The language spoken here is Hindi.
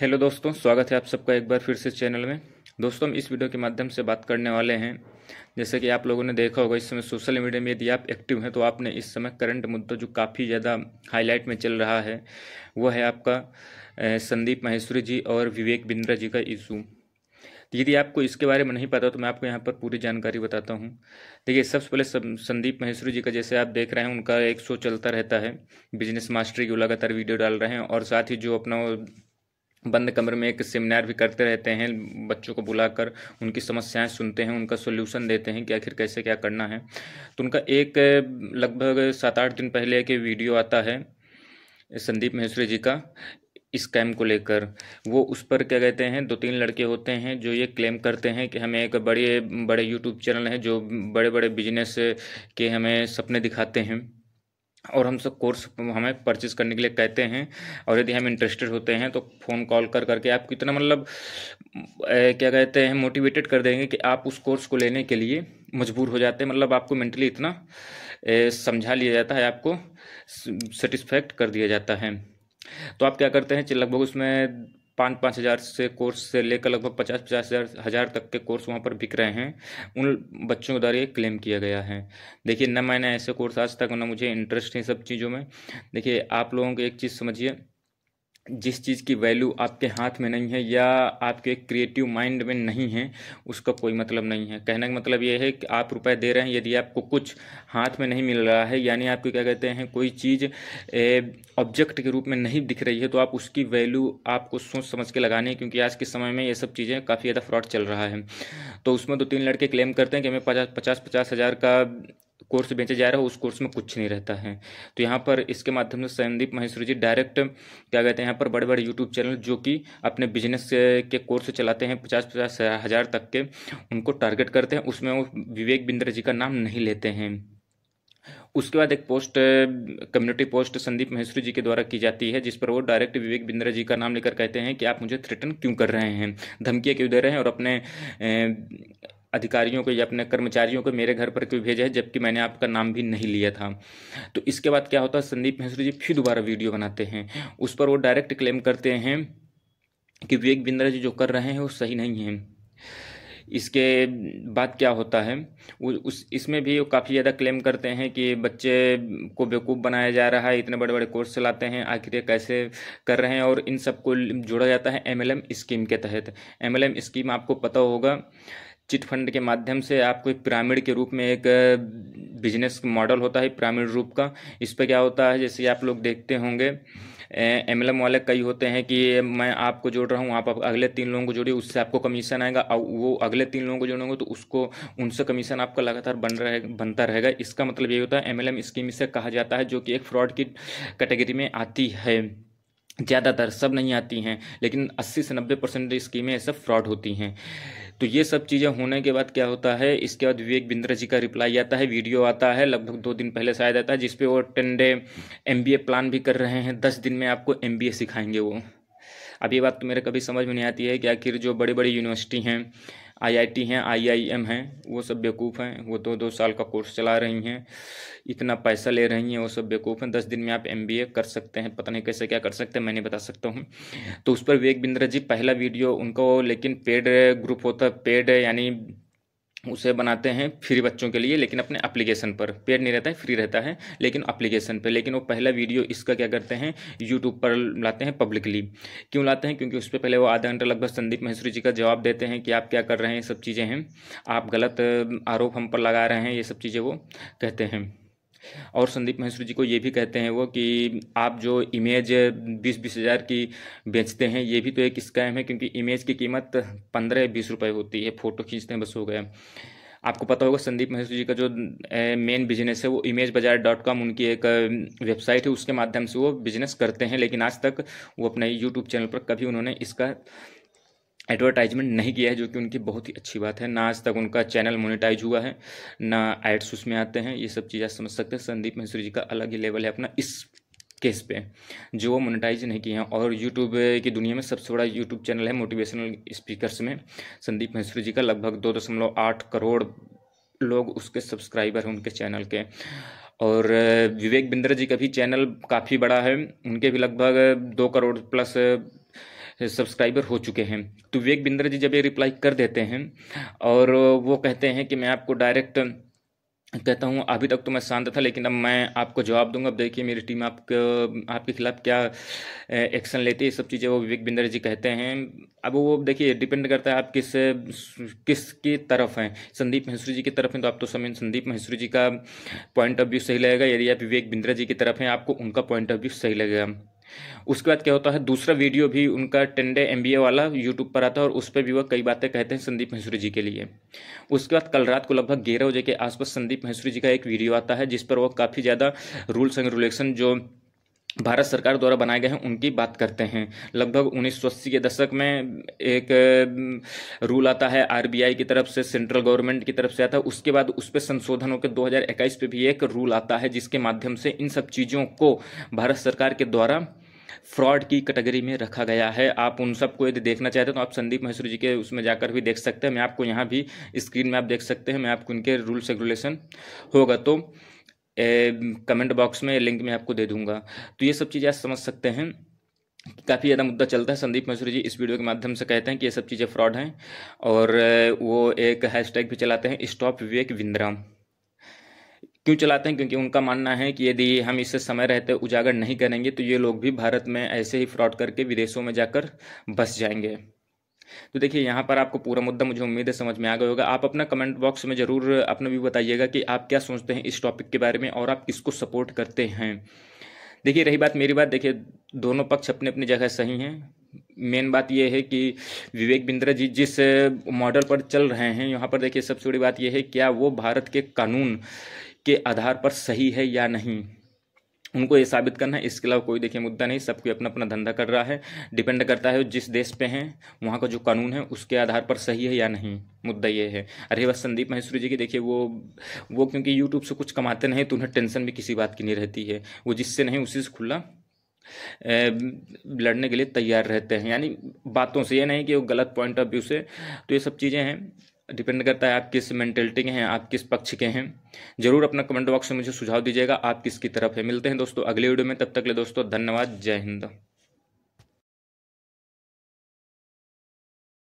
हेलो दोस्तों स्वागत है आप सबका एक बार फिर से चैनल में दोस्तों हम इस वीडियो के माध्यम से बात करने वाले हैं जैसे कि आप लोगों ने देखा होगा इस समय सोशल मीडिया में यदि आप एक्टिव हैं तो आपने इस समय करंट मुद्दा जो काफ़ी ज़्यादा हाईलाइट में चल रहा है वह है आपका संदीप महेश्वरी जी और विवेक बिंद्रा जी का इशू तो यदि आपको इसके बारे में नहीं पता तो मैं आपको यहाँ पर पूरी जानकारी बताता हूँ देखिए सबसे पहले संदीप महेश्वरी जी का जैसे आप देख रहे हैं उनका एक शो चलता रहता है बिजनेस मास्टरी की लगातार वीडियो डाल रहे हैं और साथ ही जो अपना बंद कमरे में एक सेमिनार भी करते रहते हैं बच्चों को बुलाकर उनकी समस्याएं सुनते हैं उनका सोल्यूशन देते हैं कि आखिर कैसे क्या करना है तो उनका एक लगभग सात आठ दिन पहले एक वीडियो आता है संदीप महेश्वरी जी का इस स्कैम को लेकर वो उस पर क्या कहते हैं दो तीन लड़के होते हैं जो ये क्लेम करते हैं कि हमें एक बड़े बड़े यूट्यूब चैनल हैं जो बड़े बड़े बिजनेस के हमें सपने दिखाते हैं और हमसे कोर्स हमें परचेज करने के लिए कहते हैं और यदि हम इंटरेस्टेड होते हैं तो फ़ोन कॉल कर करके आप कितना मतलब क्या कहते हैं मोटिवेटेड कर देंगे कि आप उस कोर्स को लेने के लिए मजबूर हो जाते हैं मतलब आपको मेंटली इतना समझा लिया जाता है आपको सेटिस्फैक्ट कर दिया जाता है तो आप क्या करते हैं लगभग उसमें पाँच पाँच हज़ार से कोर्स से लेकर लगभग पचास पचास हज़ार हज़ार तक के कोर्स वहाँ पर बिक रहे हैं उन बच्चों के द्वारा ये क्लेम किया गया है देखिए न मैंने ऐसे कोर्स आज तक ना मुझे इंटरेस्ट है सब चीज़ों में देखिए आप लोगों को एक चीज़ समझिए जिस चीज़ की वैल्यू आपके हाथ में नहीं है या आपके क्रिएटिव माइंड में नहीं है उसका कोई मतलब नहीं है कहने का मतलब यह है कि आप रुपए दे रहे हैं यदि आपको कुछ हाथ में नहीं मिल रहा है यानी आपको क्या कहते हैं कोई चीज़ ऑब्जेक्ट के रूप में नहीं दिख रही है तो आप उसकी वैल्यू आपको सोच समझ के लगानी है क्योंकि आज के समय में ये सब चीज़ें काफ़ी ज़्यादा फ्रॉड चल रहा है तो उसमें दो तीन लड़के क्लेम करते हैं कि हमें पचास पचास पचास हज़ार का कोर्स बेचा जा रहा है उस कोर्स में कुछ नहीं रहता है तो यहाँ पर इसके माध्यम से संदीप महेश्वरी जी डायरेक्ट क्या कहते हैं यहाँ पर बड़े बड़े यूट्यूब चैनल जो कि अपने बिजनेस के कोर्स चलाते हैं पचास पचास हज़ार तक के उनको टारगेट करते हैं उसमें वो विवेक बिंद्र जी का नाम नहीं लेते हैं उसके बाद एक post community post Sandeep Maheshwari ji के द्वारा की जाती है जिस पर वो डायरेक्ट विवेक बिंद्रा जी का नाम लेकर कहते हैं कि आप मुझे थ्रेटन क्यों कर रहे हैं धमकियाँ क्यों दे रहे हैं और अपने अधिकारियों को या अपने कर्मचारियों को मेरे घर पर क्यों भेजा है जबकि मैंने आपका नाम भी नहीं लिया था तो इसके बाद क्या होता है संदीप मिश्रा जी फिर दोबारा वीडियो बनाते हैं उस पर वो डायरेक्ट क्लेम करते हैं कि विवेक बिंद्रा जी जो कर रहे हैं वो सही नहीं है इसके बाद क्या होता है उस इसमें भी काफ़ी ज़्यादा क्लेम करते हैं कि बच्चे को बेवकूफ़ बनाया जा रहा है इतने बड़े बड़े कोर्स चलाते हैं आखिर कैसे कर रहे हैं और इन सबको जोड़ा जाता है एमएलएम स्कीम के तहत एमएलएम स्कीम आपको पता होगा चिट फंड के माध्यम से आपको एक पिरामिड के रूप में एक बिजनेस मॉडल होता है पिरामिड रूप का इस पर क्या होता है जैसे आप लोग देखते होंगे एम एल एम वाले कई होते हैं कि मैं आपको जोड़ रहा हूँ आप अगले तीन लोगों को जोड़िए उससे आपको कमीशन आएगा और वो अगले तीन लोगों को जोड़ेंगे तो उसको उनसे कमीशन आपका लगातार बन रहे बनता रहेगा इसका मतलब ये होता है एम एल एम स्कीम इसे कहा जाता है जो कि एक फ्रॉड की कैटेगरी में आती है ज़्यादातर सब नहीं आती हैं लेकिन अस्सी से नब्बे परसेंट स्कीमें सब फ्रॉड होती हैं तो ये सब चीज़ें होने के बाद क्या होता है इसके बाद विवेक बिंद्रा जी का रिप्लाई आता है वीडियो आता है लगभग दो दिन पहले शायद आता है जिसपे वो टेन डे एम प्लान भी कर रहे हैं दस दिन में आपको एम सिखाएंगे वो अब ये बात तो मेरे कभी समझ में नहीं आती है कि आखिर जो बड़ी बड़ी यूनिवर्सिटी हैं आईआईटी हैं आईआईएम हैं वो सब बेवकूफ़ हैं वो दो तो दो साल का कोर्स चला रही हैं इतना पैसा ले रही हैं वो सब बेवकूफ़ हैं दस दिन में आप एमबीए कर सकते हैं पता नहीं कैसे क्या कर सकते हैं मैं नहीं बता सकता हूँ तो उस पर विवेक बिंद्रा जी पहला वीडियो उनको लेकिन पेड ग्रुप होता पेड यानी उसे बनाते हैं फ्री बच्चों के लिए लेकिन अपने एप्लीकेशन पर पेड नहीं रहता है फ्री रहता है लेकिन एप्लीकेशन पर लेकिन वो पहला वीडियो इसका क्या करते हैं यूट्यूब पर लाते हैं पब्लिकली क्यों लाते हैं क्योंकि उस पर पहले वो आधा घंटा लगभग संदीप महेश्वरी जी का जवाब देते हैं कि आप क्या कर रहे हैं ये सब चीज़ें हैं आप गलत आरोप हम पर लगा रहे हैं ये सब चीज़ें वो कहते हैं और संदीप महेश्वर जी को ये भी कहते हैं वो कि आप जो इमेज बीस बीस हज़ार की बेचते हैं ये भी तो एक स्कैम है क्योंकि इमेज की कीमत पंद्रह बीस रुपये होती है फ़ोटो खींचते हैं बस हो गए आपको पता होगा संदीप महेश्वरी जी का जो मेन बिजनेस है वो इमेज बाजार डॉट कॉम उनकी एक वेबसाइट है उसके माध्यम से वो बिजनेस करते हैं लेकिन आज तक वो अपने यूट्यूब चैनल पर कभी उन्होंने इसका एडवर्टाइजमेंट नहीं किया है जो कि उनकी बहुत ही अच्छी बात है ना आज तक उनका चैनल मोनेटाइज हुआ है ना एड्स उसमें आते हैं ये सब चीज़ आप समझ सकते हैं संदीप मिश्री जी का अलग ही लेवल है अपना इस केस पे जो वो मोनेटाइज नहीं किए हैं और यूट्यूब की दुनिया में सबसे बड़ा यूट्यूब चैनल है मोटिवेशनल स्पीकर्स में संदीप मिश्री जी का लगभग दो दशमलव आठ करोड़ लोग उसके सब्सक्राइबर हैं उनके चैनल के और विवेक बिंद्रा जी का भी चैनल काफ़ी बड़ा है उनके भी लगभग दो करोड़ प्लस सब्सक्राइबर हो चुके हैं तो विवेक बिंद्रा जी जब ये रिप्लाई कर देते हैं और वो कहते हैं कि मैं आपको डायरेक्ट कहता हूँ अभी तक तो मैं शांत था लेकिन अब मैं आपको जवाब दूंगा अब देखिए मेरी टीम आपके आपके खिलाफ क्या एक्शन लेती है ये सब चीज़ें वो विवेक बिंदर जी कहते हैं अब वो देखिए डिपेंड करता है आप किस किस की तरफ हैं संदीप महेश्वरी जी की तरफ हैं तो आप तो समय संदीप महेश्वरी जी का पॉइंट ऑफ व्यू सही लगेगा यदि आप विवेक बिंद्रा जी की तरफ हैं आपको उनका पॉइंट ऑफ व्यू सही लगेगा उसके बाद क्या होता है दूसरा वीडियो भी उनका टेंडे एम वाला यूट्यूब पर आता है और उस पर भी वह कई बातें कहते हैं संदीप महेश्वरी जी के लिए उसके बाद कल रात को लगभग ग्यारह बजे के आसपास संदीप महेश्वरी जी का एक वीडियो आता है जिस पर वह काफ़ी ज़्यादा रूल्स एंड रेगुलेशन जो भारत सरकार द्वारा बनाए गए हैं उनकी बात करते हैं लगभग उन्नीस के दशक में एक रूल आता है आरबीआई की तरफ से सेंट्रल गवर्नमेंट की तरफ से आता है उसके बाद उस पर संशोधन होकर 2021 पे भी एक रूल आता है जिसके माध्यम से इन सब चीज़ों को भारत सरकार के द्वारा फ्रॉड की कैटेगरी में रखा गया है आप उन सबको यदि देखना चाहते हैं तो आप संदीप महेश्वरी जी के उसमें जाकर भी देख सकते हैं मैं आपको यहाँ भी स्क्रीन में आप देख सकते हैं मैं आपको उनके रूल्स रेगुलेशन होगा तो कमेंट बॉक्स में लिंक में आपको दे दूंगा तो ये सब चीज़ें आप समझ सकते हैं काफ़ी ज़्यादा मुद्दा चलता है संदीप मसूरी जी इस वीडियो के माध्यम से कहते हैं कि ये सब चीज़ें फ्रॉड हैं और वो एक हैशटैग भी चलाते हैं स्टॉप विवेक विंद्राम क्यों चलाते हैं क्योंकि उनका मानना है कि यदि हम इसे समय रहते उजागर नहीं करेंगे तो ये लोग भी भारत में ऐसे ही फ्रॉड करके विदेशों में जाकर बस जाएंगे तो देखिए यहाँ पर आपको पूरा मुद्दा मुझे उम्मीद है समझ में आ गया होगा आप अपना कमेंट बॉक्स में ज़रूर अपना भी बताइएगा कि आप क्या सोचते हैं इस टॉपिक के बारे में और आप किसको सपोर्ट करते हैं देखिए रही बात मेरी बात देखिए दोनों पक्ष अपने अपनी जगह सही हैं मेन बात यह है कि विवेक बिंद्रा जी जिस मॉडल पर चल रहे हैं यहाँ पर देखिए सबसे बड़ी बात यह है क्या वो भारत के कानून के आधार पर सही है या नहीं उनको ये साबित करना है इसके अलावा कोई देखिए मुद्दा नहीं सबको अपना अपना धंधा कर रहा है डिपेंड करता है जिस देश पे हैं वहाँ का जो कानून है उसके आधार पर सही है या नहीं मुद्दा ये है अरे बस संदीप महेश्वरी जी की देखिए वो वो क्योंकि यूट्यूब से कुछ कमाते नहीं तो उन्हें टेंशन भी किसी बात की नहीं रहती है वो जिससे नहीं उसी से खुला लड़ने के लिए तैयार रहते हैं यानी बातों से ये नहीं कि वो गलत पॉइंट ऑफ व्यू से तो ये सब चीज़ें हैं डिपेंड करता है आप किस मेंटेलिटी के हैं आप किस पक्ष के हैं जरूर अपना कमेंट बॉक्स में मुझे सुझाव दीजिएगा आप किसकी तरफ है मिलते हैं दोस्तों अगले वीडियो में तब तक ले दोस्तों धन्यवाद जय हिंद